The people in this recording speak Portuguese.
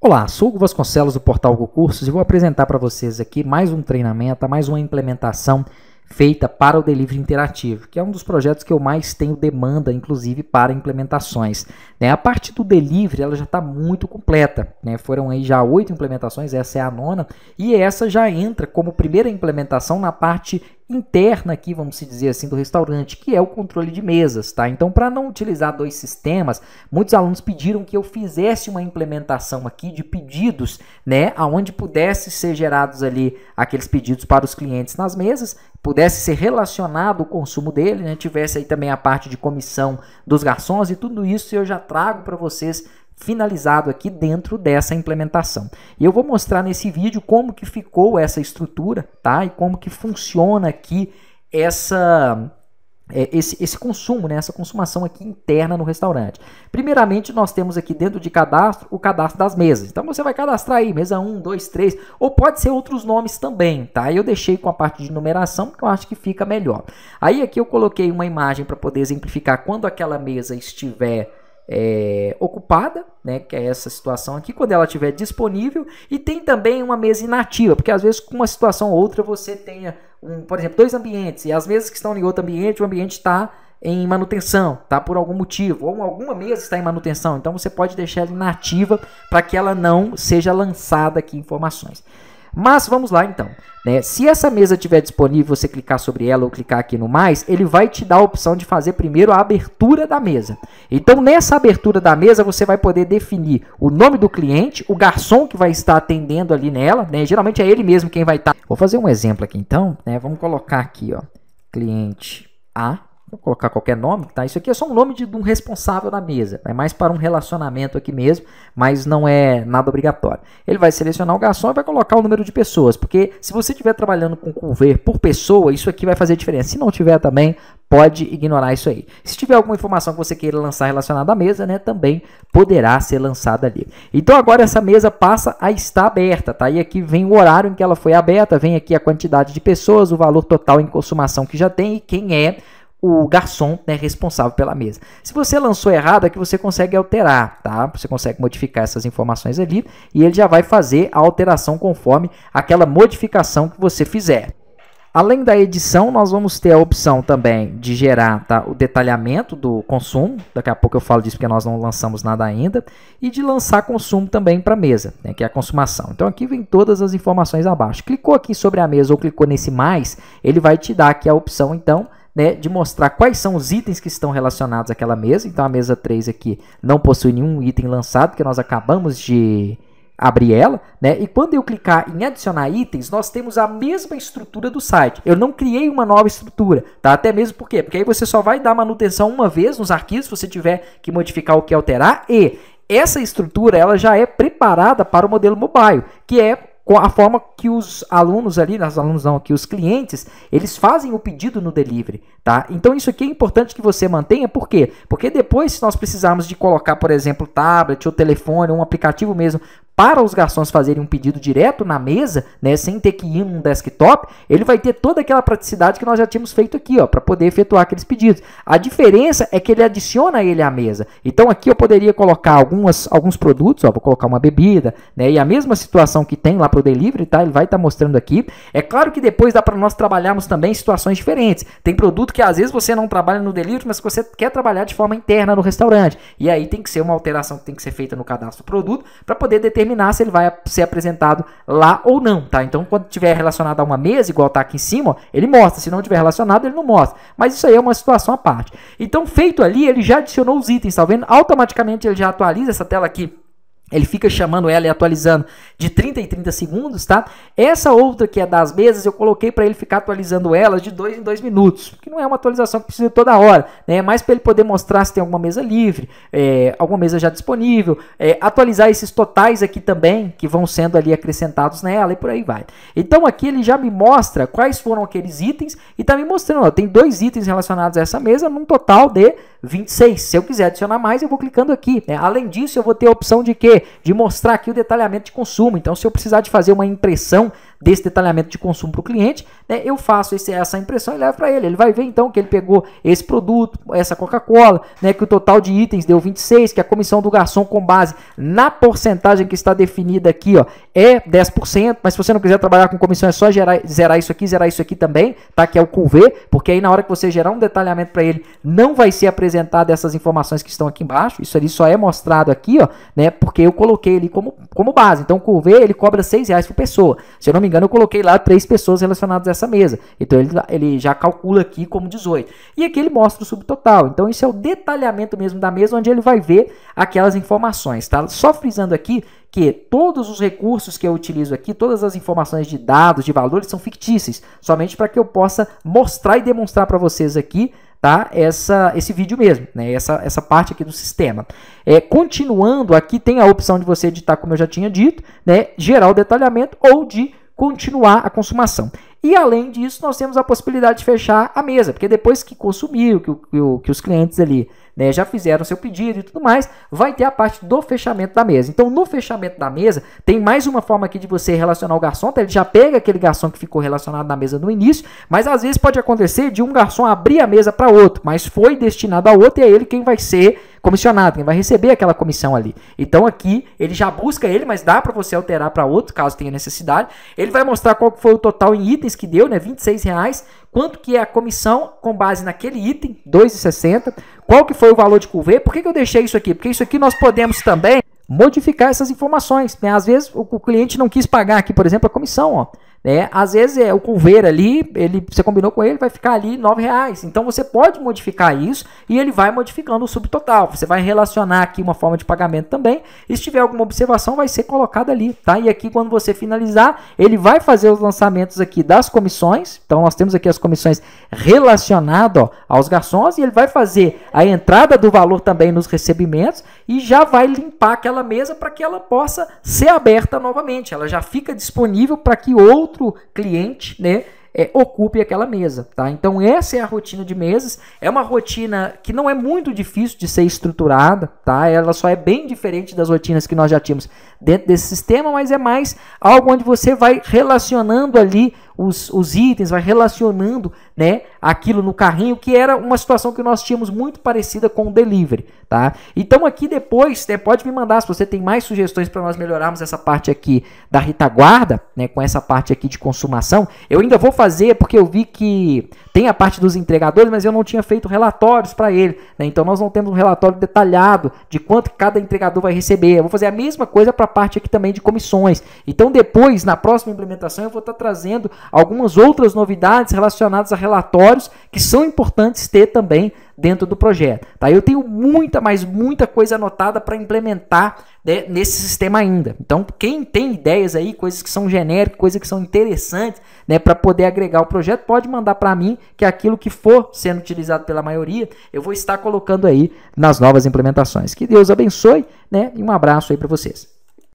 Olá, sou Hugo Vasconcelos do Portal Go Cursos e vou apresentar para vocês aqui mais um treinamento, mais uma implementação feita para o delivery interativo, que é um dos projetos que eu mais tenho demanda, inclusive, para implementações. Né? A parte do delivery ela já está muito completa, né? foram aí já oito implementações, essa é a nona, e essa já entra como primeira implementação na parte interna aqui, vamos dizer assim, do restaurante, que é o controle de mesas, tá? Então, para não utilizar dois sistemas, muitos alunos pediram que eu fizesse uma implementação aqui de pedidos, né, aonde pudesse ser gerados ali aqueles pedidos para os clientes nas mesas, pudesse ser relacionado o consumo dele, né? Tivesse aí também a parte de comissão dos garçons e tudo isso eu já trago para vocês finalizado aqui dentro dessa implementação. E eu vou mostrar nesse vídeo como que ficou essa estrutura, tá? E como que funciona aqui essa é, esse, esse consumo, né, essa consumação aqui interna no restaurante. Primeiramente, nós temos aqui dentro de cadastro o cadastro das mesas. Então você vai cadastrar aí mesa 1, 2, 3, ou pode ser outros nomes também, tá? Eu deixei com a parte de numeração, que eu acho que fica melhor. Aí aqui eu coloquei uma imagem para poder exemplificar quando aquela mesa estiver é, ocupada, né, que é essa situação aqui, quando ela estiver disponível, e tem também uma mesa inativa, porque às vezes com uma situação ou outra você tenha, um, por exemplo, dois ambientes, e as mesas que estão em outro ambiente, o ambiente está em manutenção, tá por algum motivo, ou alguma mesa está em manutenção, então você pode deixar ela inativa para que ela não seja lançada aqui informações. Mas vamos lá então. Né? Se essa mesa estiver disponível, você clicar sobre ela ou clicar aqui no mais, ele vai te dar a opção de fazer primeiro a abertura da mesa. Então, nessa abertura da mesa, você vai poder definir o nome do cliente, o garçom que vai estar atendendo ali nela. Né? Geralmente é ele mesmo quem vai estar. Tá- Vou fazer um exemplo aqui então. Né? Vamos colocar aqui, ó, cliente A vou colocar qualquer nome, tá? Isso aqui é só um nome de, de um responsável da mesa. É mais para um relacionamento aqui mesmo, mas não é nada obrigatório. Ele vai selecionar o garçom e vai colocar o número de pessoas, porque se você estiver trabalhando com cover por pessoa, isso aqui vai fazer diferença. Se não tiver também, pode ignorar isso aí. Se tiver alguma informação que você queira lançar relacionada à mesa, né, também poderá ser lançada ali. Então agora essa mesa passa a estar aberta, tá? E aqui vem o horário em que ela foi aberta, vem aqui a quantidade de pessoas, o valor total em consumação que já tem e quem é o garçom né, responsável pela mesa. Se você lançou errado, é que você consegue alterar, tá? Você consegue modificar essas informações ali e ele já vai fazer a alteração conforme aquela modificação que você fizer. Além da edição, nós vamos ter a opção também de gerar tá, o detalhamento do consumo. Daqui a pouco eu falo disso porque nós não lançamos nada ainda. E de lançar consumo também para a mesa, né, que é a consumação. Então aqui vem todas as informações abaixo. Clicou aqui sobre a mesa ou clicou nesse mais, ele vai te dar aqui a opção então né, de mostrar quais são os itens que estão relacionados àquela mesa. Então a mesa 3 aqui não possui nenhum item lançado, que nós acabamos de abrir ela, né? E quando eu clicar em adicionar itens, nós temos a mesma estrutura do site. Eu não criei uma nova estrutura, tá? Até mesmo por quê? Porque aí você só vai dar manutenção uma vez nos arquivos, se você tiver que modificar o que alterar e essa estrutura ela já é preparada para o modelo mobile, que é com a forma que os alunos ali, nas alunos não, que os clientes, eles fazem o pedido no delivery, tá? Então isso aqui é importante que você mantenha, por quê? Porque depois se nós precisarmos de colocar, por exemplo, tablet ou telefone, ou um aplicativo mesmo para os garçons fazerem um pedido direto na mesa, né, sem ter que ir num desktop, ele vai ter toda aquela praticidade que nós já tínhamos feito aqui, ó, para poder efetuar aqueles pedidos. A diferença é que ele adiciona ele à mesa. Então aqui eu poderia colocar algumas, alguns produtos, ó, vou colocar uma bebida, né, e a mesma situação que tem lá para o delivery, tá? Ele vai estar tá mostrando aqui. É claro que depois dá para nós trabalharmos também situações diferentes. Tem produto que às vezes você não trabalha no delivery, mas que você quer trabalhar de forma interna no restaurante. E aí tem que ser uma alteração que tem que ser feita no cadastro do produto para poder determinar determinar se ele vai ser apresentado lá ou não, tá? Então, quando tiver relacionado a uma mesa, igual tá aqui em cima, ó, ele mostra. Se não tiver relacionado, ele não mostra. Mas isso aí é uma situação à parte. Então, feito ali, ele já adicionou os itens, tá vendo? Automaticamente ele já atualiza essa tela aqui ele fica chamando ela e atualizando de 30 em 30 segundos, tá? Essa outra que é das mesas, eu coloquei para ele ficar atualizando elas de 2 em 2 minutos, que não é uma atualização que precisa toda hora, né? É Mas para ele poder mostrar se tem alguma mesa livre, é, alguma mesa já disponível, é, atualizar esses totais aqui também, que vão sendo ali acrescentados nela e por aí vai. Então aqui ele já me mostra quais foram aqueles itens e está me mostrando, ó, tem dois itens relacionados a essa mesa, num total de 26. Se eu quiser adicionar mais, eu vou clicando aqui. Né? Além disso, eu vou ter a opção de quê? De mostrar aqui o detalhamento de consumo. Então, se eu precisar de fazer uma impressão desse detalhamento de consumo para o cliente, né, eu faço esse, essa impressão e levo para ele. Ele vai ver então que ele pegou esse produto, essa Coca-Cola, né, que o total de itens deu 26, que a comissão do garçom com base na porcentagem que está definida aqui ó, é 10%, mas se você não quiser trabalhar com comissão é só gerar, zerar isso aqui, zerar isso aqui também, tá? que é o CUV, porque aí na hora que você gerar um detalhamento para ele, não vai ser apresentado essas informações que estão aqui embaixo, isso ali só é mostrado aqui, ó, né, porque eu coloquei ele como, como base. Então o CUV ele cobra R$ reais por pessoa. Se eu não me engano, eu coloquei lá três pessoas relacionadas a essa mesa. Então ele, ele já calcula aqui como 18. E aqui ele mostra o subtotal. Então isso é o detalhamento mesmo da mesa, onde ele vai ver aquelas informações. Tá? Só frisando aqui que todos os recursos que eu utilizo aqui, todas as informações de dados, de valores, são fictícias. Somente para que eu possa mostrar e demonstrar para vocês aqui tá? Essa, esse vídeo mesmo, né? Essa, essa parte aqui do sistema. É, continuando, aqui tem a opção de você editar, como eu já tinha dito, né? Gerar o detalhamento ou de continuar a consumação. E além disso, nós temos a possibilidade de fechar a mesa, porque depois que consumiu, que, que, que os clientes ali né, já fizeram seu pedido e tudo mais, vai ter a parte do fechamento da mesa. Então, no fechamento da mesa, tem mais uma forma aqui de você relacionar o garçom, tá? ele já pega aquele garçom que ficou relacionado na mesa no início, mas às vezes pode acontecer de um garçom abrir a mesa para outro, mas foi destinado a outro e é ele quem vai ser comissionado, quem vai receber aquela comissão ali. Então aqui ele já busca ele, mas dá para você alterar para outro caso tenha necessidade. Ele vai mostrar qual foi o total em itens itens que deu, né? 26 reais. Quanto que é a comissão com base naquele item, 2,60. Qual que foi o valor de curva? Por que, que eu deixei isso aqui? Porque isso aqui nós podemos também modificar essas informações. Né? Às vezes o, cliente não quis pagar aqui, por exemplo, a comissão. Ó. Né? Às vezes é o Culveira ali, ele, você combinou com ele, vai ficar ali R$ reais. Então você pode modificar isso e ele vai modificando o subtotal. Você vai relacionar aqui uma forma de pagamento também. E se tiver alguma observação, vai ser colocada ali. Tá? E aqui, quando você finalizar, ele vai fazer os lançamentos aqui das comissões. Então nós temos aqui as comissões relacionadas ó, aos garçons e ele vai fazer a entrada do valor também nos recebimentos e já vai limpar aquela mesa para que ela possa ser aberta novamente. Ela já fica disponível para que outro cliente, né, é, ocupe aquela mesa, tá? Então essa é a rotina de mesas, é uma rotina que não é muito difícil de ser estruturada, tá? Ela só é bem diferente das rotinas que nós já tínhamos dentro desse sistema, mas é mais algo onde você vai relacionando ali os, os itens, vai relacionando né, aquilo no carrinho, que era uma situação que nós tínhamos muito parecida com o delivery. Tá? Então aqui depois, né, pode me mandar se você tem mais sugestões para nós melhorarmos essa parte aqui da retaguarda, né, com essa parte aqui de consumação. Eu ainda vou fazer, porque eu vi que tem a parte dos entregadores, mas eu não tinha feito relatórios para ele. Né? Então nós não temos um relatório detalhado de quanto cada entregador vai receber. Eu vou fazer a mesma coisa para a parte aqui também de comissões. Então depois, na próxima implementação, eu vou estar tá trazendo algumas outras novidades relacionadas a relatórios que são importantes ter também dentro do projeto. Tá? Eu tenho muita, mas muita coisa anotada para implementar né, nesse sistema ainda. Então, quem tem ideias aí, coisas que são genéricas, coisas que são interessantes né, para poder agregar o projeto, pode mandar para mim que aquilo que for sendo utilizado pela maioria, eu vou estar colocando aí nas novas implementações. Que Deus abençoe né, e um abraço aí para vocês.